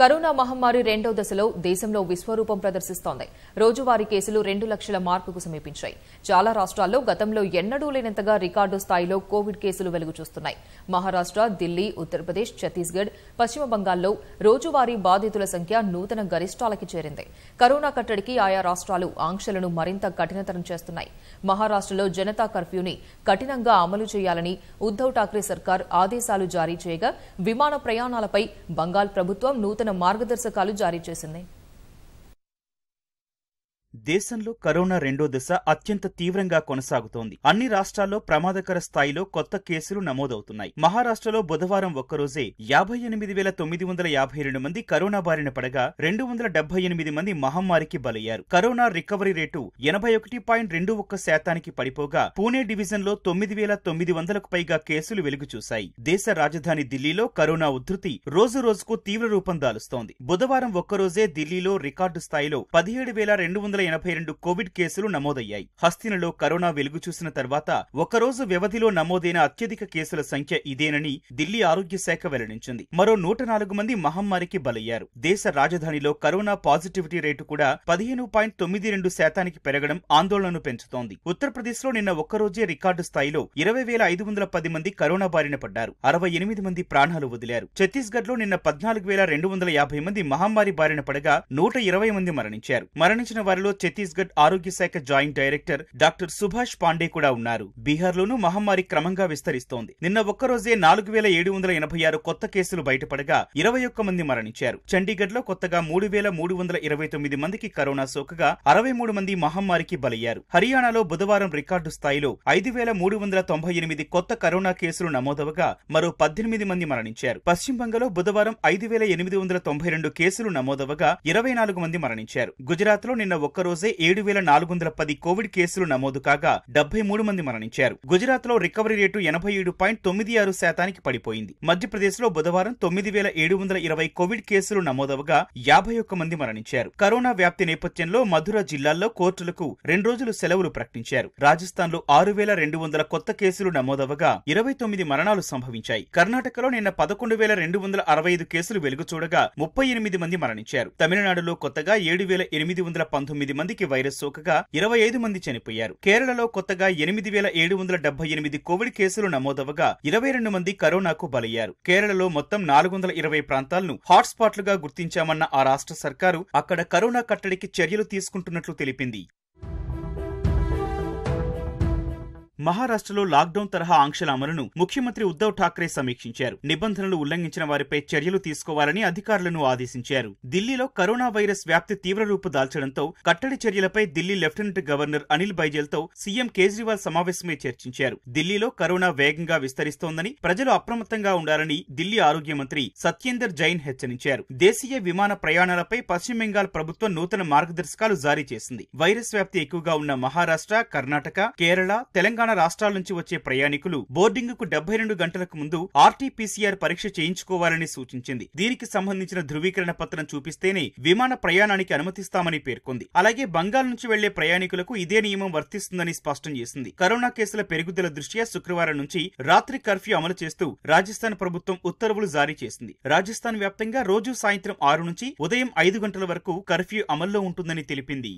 corona మహమ్మారి రెండో దశలో దేశంలో విశ్వరూపం ప్రదర్శిస్తోంది రోజువారీ కేసులు రెండు లక్షల మార్కుకు సమీపించాయి చాలా రాష్ట్రాల్లో గతంలో ఎన్నడూ లేనంతగా రికార్డు స్థాయిలో కోవిడ్ కేసులు వెలుగు చూస్తున్నాయి మహారాష్ట ఢిల్లీ ఉత్తరప్రదేశ్ ఛత్తీస్గఢ్ పశ్చిమ బంగాల్లో రోజువారీ బాధితుల సంఖ్య నూతన గరిష్టాలకి చేరింది కరోనా కట్టడికి ఆయా రాష్ట్రాలు ఆంక్షలను మరింత కఠినతరం చేస్తున్నాయి మహారాష్టలో జనతా కర్ఫ్యూని కఠినంగా అమలు చేయాలని ఉద్దవ్ ఠాక్రే సర్కార్ ఆదేశాలు జారీ చేయగా విమాన ప్రయాణాలపై బంగాల్ ప్రభుత్వం నూతన మార్గదర్శకాలు జారీ చేసింది దేశంలో కరోనా రెండో దశ అత్యంత తీవ్రంగా కొనసాగుతోంది అన్ని రాష్ట్రాల్లో ప్రమాదకర స్థాయిలో కొత్త కేసులు నమోదవుతున్నాయి మహారాష్ట్రలో బుధవారం ఒక్కరోజే యాభై ఎనిమిది వేల తొమ్మిది వందల యాభై రెండు మంది కరోనా బారిన పడగా రెండు వందల డెబ్బై ఎనిమిది మంది మహమ్మారికి బలయ్యారు కరోనా రికవరీ రేటు ఎనభై ఒకటి పాయింట్ రెండు ఒక్క శాతానికి పడిపోగా పూణే డివిజన్లో తొమ్మిది వేల తొమ్మిది వందలకు పైగా కేసులు వెలుగుచూశాయి దేశ రాజధాని ఢిల్లీలో కరోనా ఉధృతి రోజు రోజుకు తీవ్ర రూపం దాలుస్తోంది బుధవారం ఒక్కరోజే ఢిల్లీలో రికార్డు స్థాయిలో పదిహేడు వేల రెండు వందల ఎనభై రెండు కోవిడ్ కేసులు నమోదయ్యాయి హస్తినలో కరోనా వెలుగు చూసిన తర్వాత ఒకరోజు వ్యవధిలో నమోదైన అత్యధిక కేసుల సంఖ్య ఇదేనని ఢిల్లీ ఆరోగ్య శాఖ వెల్లడించింది మరో నూట నాలుగు మంది మహమ్మారికి బలయ్యారు దేశ రాజధానిలో కరోనా పాజిటివిటీ రేటు కూడా పదిహేను పాయింట్ తొమ్మిది రెండు శాతానికి పెరగడం ఆందోళనను పెంచుతోంది ఉత్తరప్రదేశ్లో నిన్న ఒక్కరోజే రికార్డు స్థాయిలో ఇరవై వేల ఐదు వందల పది మంది కరోనా బారిన పడ్డారు అరవై ఎనిమిది మంది ప్రాణాలు వదిలారు ఛత్తీస్గఢ్లో నిన్న పద్నాలుగు వేల రెండు వందల యాభై మంది మహమ్మారి బారిన పడగా నూట ఇరవై మంది మరణించారు మరణించిన వారిలో ఛత్తీస్గఢ్ ఆరోగ్య శాఖ joint director doctor Subhash Pandey కూడా ఉన్నారు బీహార్లోనూ మహమ్మారి క్రమంగా విస్తరిస్తోంది నిన్న ఒక్కరోజే నాలుగు వేల ఏడు వందల ఎనభై ఆరు కొత్త కేసులు బయటపడగా ఇరవై ఒక్క మంది మరణించారు చండీగఢ్లో కొత్తగా మూడు వేల మూడు వందల ఇరవై తొమ్మిది మందికి కరోనా సోకగా అరవై మూడు మంది మహమ్మారికి బలయ్యారు హర్యానాలో బుధవారం రికార్డు స్థాయిలో ఐదు వేల మూడు వందల తొంభై ఎనిమిది కొత్త కరోనా కేసులు నమోదవగా మరో పద్దెనిమిది మంది మరణించారు పశ్చిమ బంగలో బుధవారం ఐదు వేల ఎనిమిది వందల తొంభై రెండు కేసులు నమోదవగా ఇరవై నాలుగు మంది మరణించారు గుజరాత్లో నిన్న ఒక్క ఒక్కరోజే ఏడు వేల నాలుగు వందల పది కోవిడ్ కేసులు నమోదు కాగా డెబ్బై మూడు మంది మరణించారు గుజరాత్ లో రికవరీ రేటు ఎనభై ఏడు పాయింట్ తొమ్మిది ఆరు శాతానికి పడిపోయింది మధ్యప్రదేశ్ లో బుధవారం తొమ్మిది వేల ఏడు వందల ఇరవై కోవిడ్ కేసులు నమోదవగా యాభై ఒక్క మంది మరణించారు కరోనా వ్యాప్తి నేపథ్యంలో మధుర జిల్లాల్లో కోర్టులకు రెండు రోజులు సెలవులు ప్రకటించారు రాజస్థాన్ లో ఆరు వేల రెండు వందల కొత్త కేసులు నమోదవగా ఇరవై తొమ్మిది మరణాలు సంభవించాయి కర్ణాటకలో నిన్న పదకొండు వేల రెండు వందల అరవై ఐదు కేసులు వెలుగుచూడగా ముప్పై ఎనిమిది మంది మరణించారు తమిళనాడులో కొత్తగా ఏడు వేల ఎనిమిది వందల పంతొమ్మిది ఎనిమిది మందికి వైరస్ సోకగా ఇరవై ఐదు మంది చనిపోయారు కేరళలో కొత్తగా ఎనిమిది వేల ఏడు వందల డెబ్బై ఎనిమిది కోవిడ్ కేసులు నమోదవగా ఇరవై రెండు మంది కరోనాకు బలయ్యారు కేరళలో మొత్తం నాలుగు వందల ఇరవై ప్రాంతాలను హాట్స్పాట్లుగా గుర్తించామన్న ఆ రాష్ట్ర సర్కారు అక్కడ కరోనా కట్టడికి చర్యలు తీసుకుంటున్నట్లు తెలిపింది మహారాష్ట్రలో లాక్డౌన్ తరహా ఆంక్షల అమలును ముఖ్యమంత్రి ఉద్దవ్ ఠాక్రే సమీక్షించారు నిబంధనలు ఉల్లంఘించిన వారిపై చర్యలు తీసుకోవాలని అధికారులను ఆదేశించారు ఢిల్లీలో కరోనా వైరస్ వ్యాప్తి తీవ్ర రూపు దాల్చడంతో కట్టడి చర్యలపై ఢిల్లీ లెఫ్టినెంట్ గవర్నర్ అనిల్ బైజల్తో సీఎం కేజ్రీవాల్ సమావేశమై చర్చించారు ఢిల్లీలో కరోనా వేగంగా విస్తరిస్తోందని ప్రజలు అప్రమత్తంగా ఉండాలని ఢిల్లీ ఆరోగ్య మంత్రి సత్యేందర్ జైన్ హెచ్చరించారు దేశీయ విమాన ప్రయాణాలపై పశ్చిమ బెంగాల్ ప్రభుత్వం నూతన మార్గదర్శకాలు జారీ చేసింది వైరస్ వ్యాప్తి ఎక్కువగా ఉన్న మహారాష్ట్ర కర్ణాటక కేరళ తెలంగాణ తెలంగాణ రాష్ట్రాల నుంచి వచ్చే ప్రయాణికులు బోర్డింగ్కు డెబ్బై రెండు గంటలకు ముందు ఆర్టీపీసీఆర్ పరీక్ష చేయించుకోవాలని సూచించింది దీనికి సంబంధించిన ధృవీకరణ పత్రం చూపిస్తేనే విమాన ప్రయాణానికి అనుమతిస్తామని పేర్కొంది అలాగే బంగాల్ నుంచి వెళ్లే ప్రయాణికులకు ఇదే నియమం వర్తిస్తుందని స్పష్టం చేసింది కరోనా కేసుల పెరుగుదల దృష్ట్యా శుక్రవారం నుంచి రాత్రి కర్ఫ్యూ అమలు చేస్తూ రాజస్థాన్ ప్రభుత్వం ఉత్తర్వులు జారీ చేసింది రాజస్థాన్ వ్యాప్తంగా రోజు సాయంత్రం ఆరు నుంచి ఉదయం ఐదు గంటల వరకు కర్ఫ్యూ అమల్లో ఉంటుందని తెలిపింది